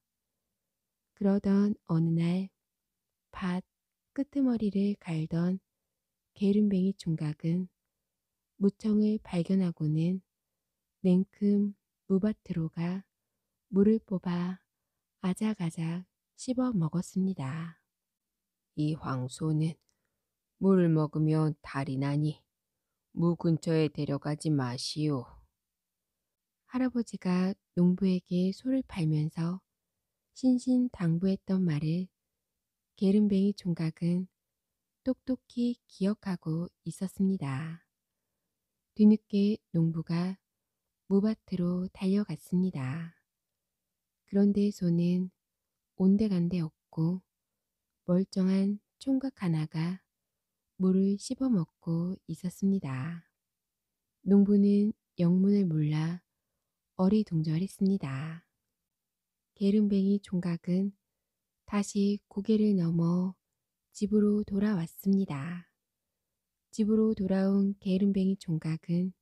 그러던 어느 날밭 끄트머리를 갈던 게으름뱅이 총각은 무청을 발견하고는 냉큼 무밭으로가 물을 뽑아 아작아작 씹어 먹었습니다. 이 황소는 물을 먹으면 달이 나니 무 근처에 데려가지 마시오. 할아버지가 농부에게 소를 팔면서 신신당부했던 말을 게른뱅이 총각은 똑똑히 기억하고 있었습니다. 뒤늦게 농부가 모밭으로 달려갔습니다. 그런데 손은 온데간데 없고 멀쩡한 총각 하나가 물을 씹어먹고 있었습니다. 농부는 영문을 몰라 어리둥절했습니다. 게름뱅이 총각은 다시 고개를 넘어 집으로 돌아왔습니다. 집으로 돌아온 게름뱅이 총각은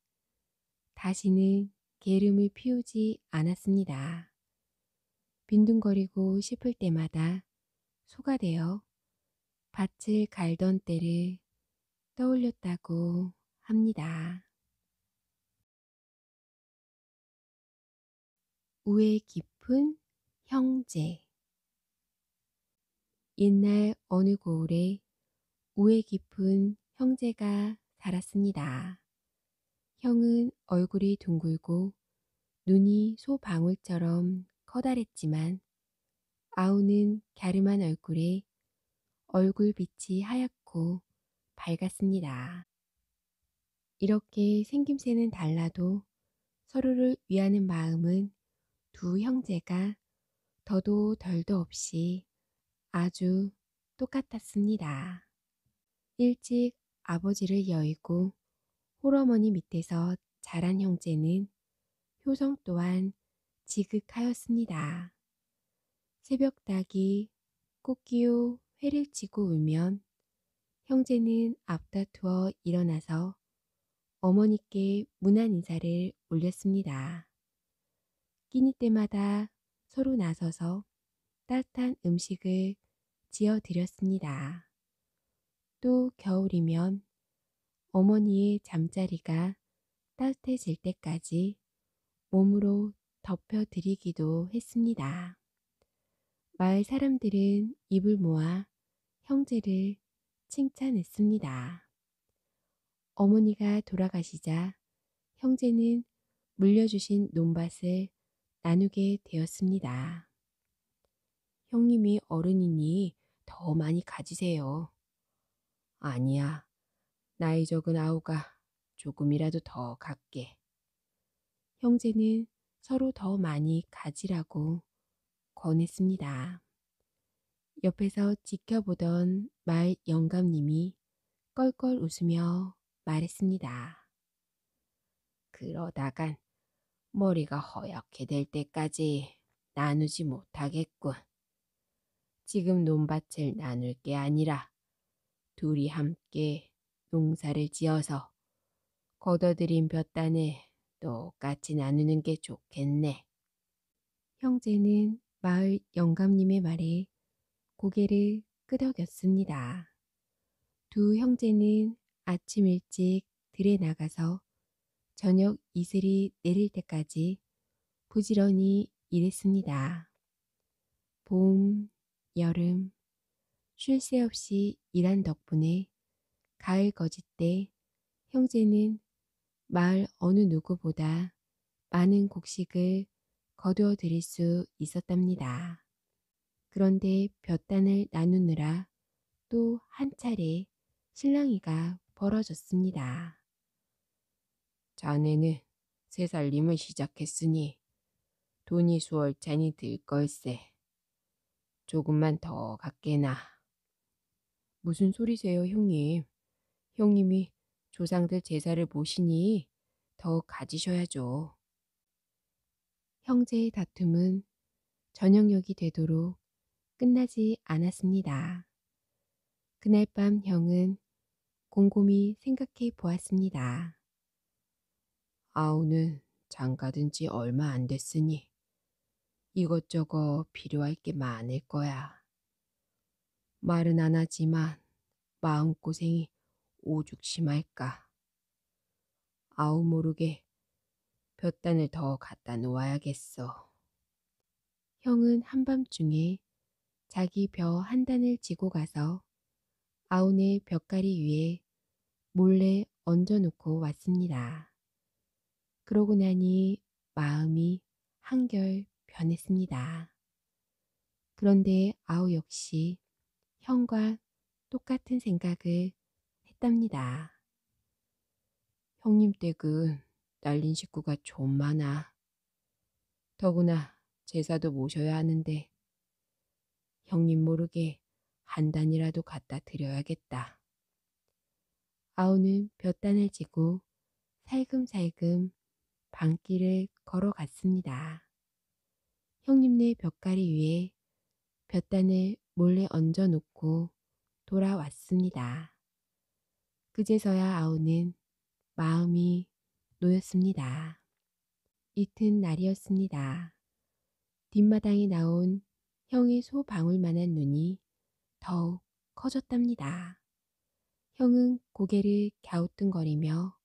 다시는 게름을 피우지 않았습니다. 빈둥거리고 싶을 때마다 소가 되어 밭을 갈던 때를 떠올렸다고 합니다. 우애 깊은 형제 옛날 어느 고을에 우애 깊은 형제가 살았습니다. 형은 얼굴이 둥글고 눈이 소방울처럼 커다랬지만 아우는 갸름한 얼굴에 얼굴빛이 하얗고 밝았습니다. 이렇게 생김새는 달라도 서로를 위하는 마음은 두 형제가 더도 덜도 없이 아주 똑같았습니다. 일찍 아버지를 여의고 홀어머니 밑에서 자란 형제는 효성 또한 지극하였습니다. 새벽닭이 꼬끼호 회를 치고 울면 형제는 앞다투어 일어나서 어머니께 무난 인사를 올렸습니다. 끼니 때마다 서로 나서서 따뜻한 음식을 지어 드렸습니다. 또 겨울이면 어머니의 잠자리가 따뜻해질 때까지 몸으로 덮여 드리기도 했습니다. 마을 사람들은 입을 모아 형제를 칭찬했습니다. 어머니가 돌아가시자 형제는 물려주신 논밭을 나누게 되었습니다. 형님이 어른이니 더 많이 가지세요. 아니야. 나이 적은 아우가 조금이라도 더 갖게. 형제는 서로 더 많이 가지라고 권했습니다. 옆에서 지켜보던 말 영감님이 껄껄 웃으며 말했습니다. 그러다간 머리가 허옇게 될 때까지 나누지 못하겠군. 지금 논밭을 나눌 게 아니라 둘이 함께 농사를 지어서 걷어들인 볕단에 똑같이 나누는 게 좋겠네. 형제는 마을 영감님의 말에 고개를 끄덕였습니다. 두 형제는 아침 일찍 들에 나가서 저녁 이슬이 내릴 때까지 부지런히 일했습니다. 봄, 여름, 쉴 새 없이 일한 덕분에 가을 거짓 때 형제는 마을 어느 누구보다 많은 곡식을 거두어 드릴 수 있었답니다. 그런데 볕단을 나누느라 또 한 차례 실랑이가 벌어졌습니다. 자네는 새살림을 시작했으니 돈이 수월찬이 들 걸세. 조금만 더갖게 나. 무슨 소리세요, 형님? 형님이 조상들 제사를 모시니 더 가지셔야죠. 형제의 다툼은 저녁역이 되도록 끝나지 않았습니다. 그날 밤 형은 곰곰이 생각해 보았습니다. 아우는 장가든 지 얼마 안 됐으니 이것저것 필요할 게 많을 거야. 말은 안 하지만 마음고생이 오죽 심할까. 아우 모르게 몇 단을 더 갖다 놓아야겠어. 형은 한밤중에 자기 벼 한 단을 지고 가서 아우네 벽가리 위에 몰래 얹어놓고 왔습니다. 그러고 나니 마음이 한결 변했습니다. 그런데 아우 역시 형과 똑같은 생각을 했답니다. 형님 댁은 날린 식구가 좀 많아. 더구나 제사도 모셔야 하는데 형님 모르게 한 단이라도 갖다 드려야겠다. 아우는 몇 단을 지고 살금살금 방길을 걸어갔습니다. 형님네 벽가리 위에 볕단을 몰래 얹어 놓고 돌아왔습니다. 그제서야 아우는 마음이 놓였습니다. 이튿날이었습니다. 뒷마당에 나온 형의 소 방울만한 눈이 더욱 커졌답니다. 형은 고개를 갸우뚱거리며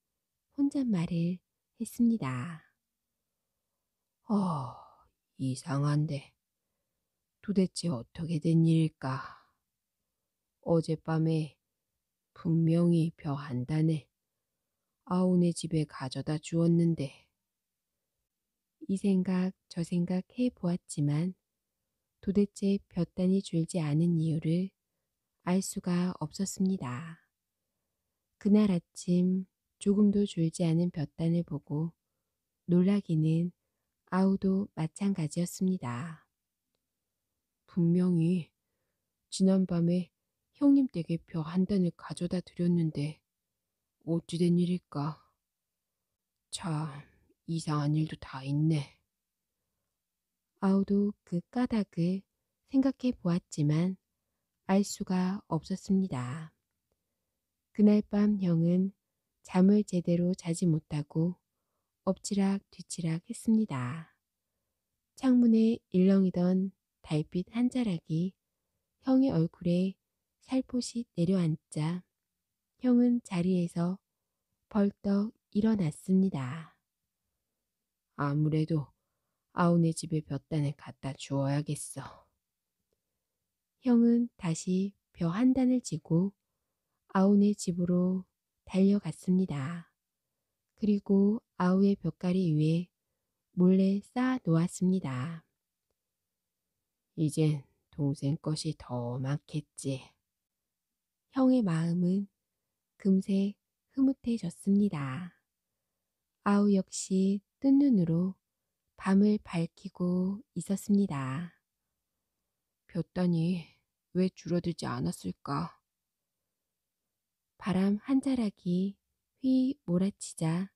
혼잣말을 했습니다. 어... 이상한데 도대체 어떻게 된 일일까? 어젯밤에 분명히 벼 한 단을 아우네 집에 가져다 주었는데 이 생각 저 생각 해보았지만 도대체 벼단이 줄지 않은 이유를 알 수가 없었습니다. 그날 아침 조금도 줄지 않은 벼단을 보고 놀라기는 아우도 마찬가지였습니다. 분명히 지난밤에 형님 댁에 벼 한 단을 가져다 드렸는데 어찌된 일일까? 참 이상한 일도 다 있네. 아우도 그 까닭을 생각해 보았지만 알 수가 없었습니다. 그날 밤 형은 잠을 제대로 자지 못하고 엎치락 뒤치락 했습니다. 창문에 일렁이던 달빛 한 자락이 형의 얼굴에 살포시 내려앉자 형은 자리에서 벌떡 일어났습니다. 아무래도 아우네 집에 벼단을 갖다 주어야겠어. 형은 다시 벼 한 단을 지고 아우네 집으로 달려갔습니다. 그리고 아우의 벽가리 위에 몰래 쌓아 놓았습니다. 이젠 동생 것이 더 많겠지. 형의 마음은 금세 흐뭇해졌습니다. 아우 역시 뜬 눈으로 밤을 밝히고 있었습니다. 볕단이 왜 줄어들지 않았을까? 바람 한 자락이 휘 몰아치자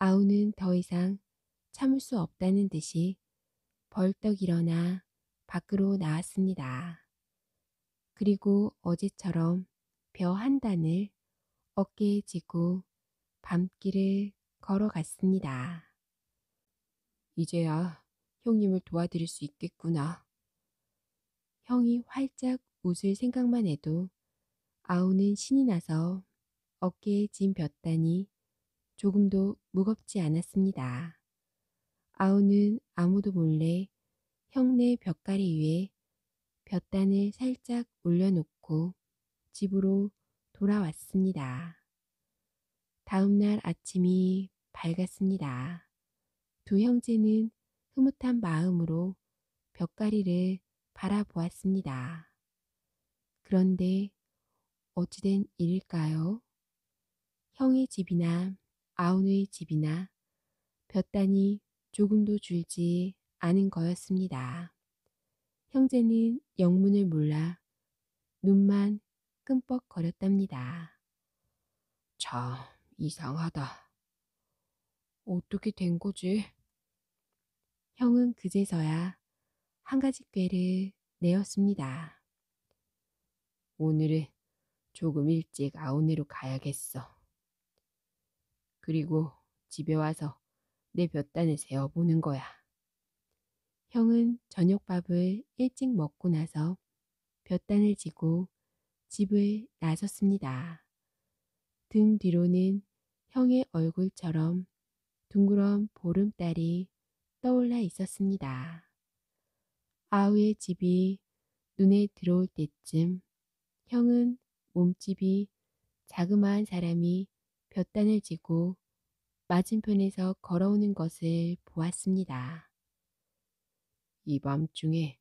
아우는 더 이상 참을 수 없다는 듯이 벌떡 일어나 밖으로 나왔습니다. 그리고 어제처럼 벼 한 단을 어깨에 지고 밤길을 걸어갔습니다. 이제야 형님을 도와드릴 수 있겠구나. 형이 활짝 웃을 생각만 해도 아우는 신이 나서 어깨에 진벼단니 조금도 무겁지 않았습니다. 아우는 아무도 몰래 형네 벽가리 위에 볕단을 살짝 올려놓고 집으로 돌아왔습니다. 다음날 아침이 밝았습니다. 두 형제는 흐뭇한 마음으로 벽가리를 바라보았습니다. 그런데 어찌된 일일까요? 형의 집이나 아우누이 집이나 볕단이 조금도 줄지 않은 거였습니다. 형제는 영문을 몰라 눈만 끔뻑거렸답니다. 참 이상하다. 어떻게 된 거지? 형은 그제서야 한 가지 꾀를 내었습니다. 오늘은 조금 일찍 아우네로 가야겠어. 그리고 집에 와서 내 볕단을 세어보는 거야. 형은 저녁밥을 일찍 먹고 나서 볕단을 지고 집을 나섰습니다. 등 뒤로는 형의 얼굴처럼 둥그런 보름달이 떠올라 있었습니다. 아우의 집이 눈에 들어올 때쯤 형은 몸집이 자그마한 사람이 볕단을 지고 맞은편에서 걸어오는 것을 보았습니다. 이 밤중에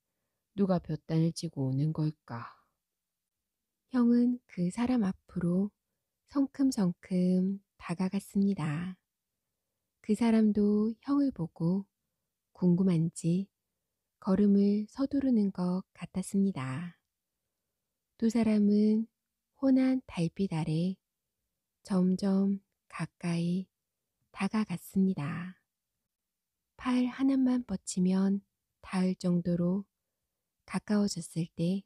누가 볕단을 지고 오는 걸까? 형은 그 사람 앞으로 성큼성큼 다가갔습니다. 그 사람도 형을 보고 궁금한지 걸음을 서두르는 것 같았습니다. 두 사람은 혼한 달빛 아래 점점 가까이 다가갔습니다. 팔 하나만 뻗치면 닿을 정도로 가까워졌을 때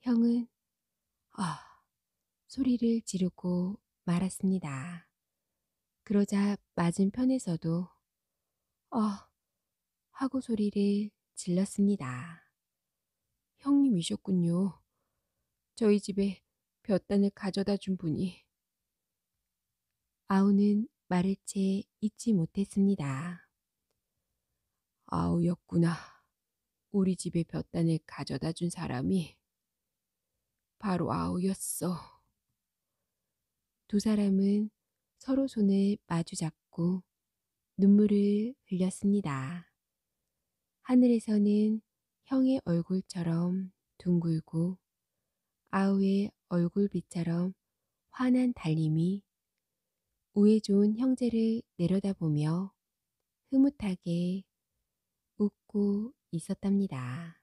형은 아 소리를 지르고 말았습니다. 그러자 맞은편에서도 아 하고 소리를 질렀습니다. 형님이셨군요. 저희 집에 볕단을 가져다 준 분이 아우는 말을 채 잊지 못했습니다. 아우였구나. 우리 집에 볕단을 가져다 준 사람이 바로 아우였어. 두 사람은 서로 손을 마주 잡고 눈물을 흘렸습니다. 하늘에서는 형의 얼굴처럼 둥글고 아우의 얼굴빛처럼 환한 달님이 오해 좋은 형제를 내려다보며 흐뭇하게 웃고 있었답니다.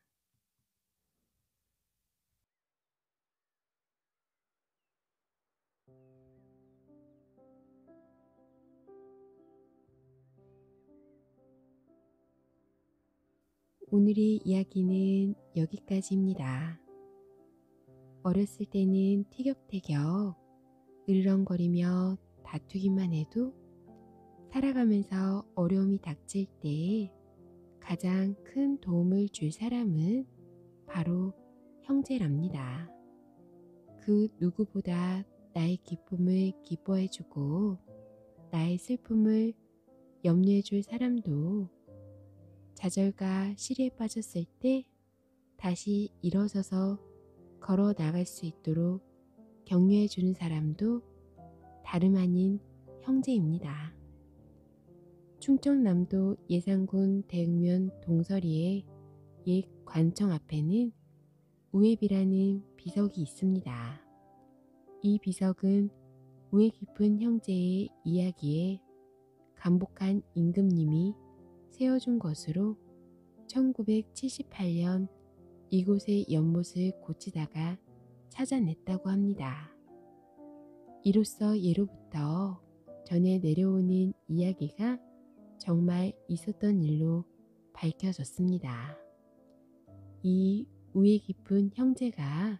오늘의 이야기는 여기까지입니다. 어렸을 때는 티격태격 으르렁거리며 다투기만 해도 살아가면서 어려움이 닥칠 때 가장 큰 도움을 줄 사람은 바로 형제랍니다. 그 누구보다 나의 기쁨을 기뻐해주고 나의 슬픔을 염려해줄 사람도 좌절과 시리에 빠졌을 때 다시 일어서서 걸어 나갈 수 있도록 격려해주는 사람도 다름 아닌 형제입니다. 충청남도 예산군 대흥면 동서리의 옛 관청 앞에는 우앱비라는 비석이 있습니다. 이 비석은 우애 깊은 형제의 이야기에 감복한 임금님이 세워준 것으로 1978년 이곳의 연못을 고치다가 찾아냈다고 합니다. 이로써 예로부터 전에 내려오는 이야기가 정말 있었던 일로 밝혀졌습니다. 이 우애 깊은 형제가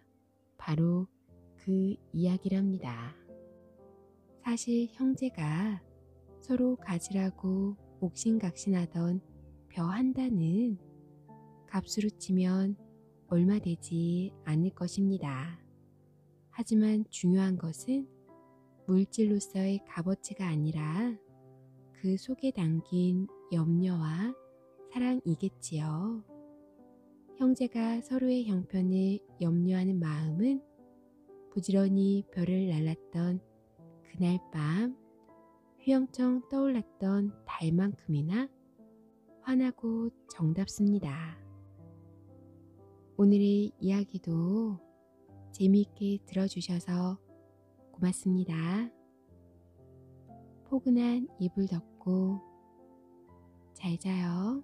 바로 그 이야기랍니다. 사실 형제가 서로 가지라고 옥신각신하던 벼한 단은 값으로 치면 얼마 되지 않을 것입니다. 하지만 중요한 것은 물질로서의 값어치가 아니라 그 속에 담긴 염려와 사랑이겠지요. 형제가 서로의 형편을 염려하는 마음은 부지런히 별을 날랐던 그날 밤 휘영청 떠올랐던 달만큼이나 환하고 정답습니다. 오늘의 이야기도 재미있게 들어주셔서 고맙습니다. 포근한 이불 덮고 잘 자요.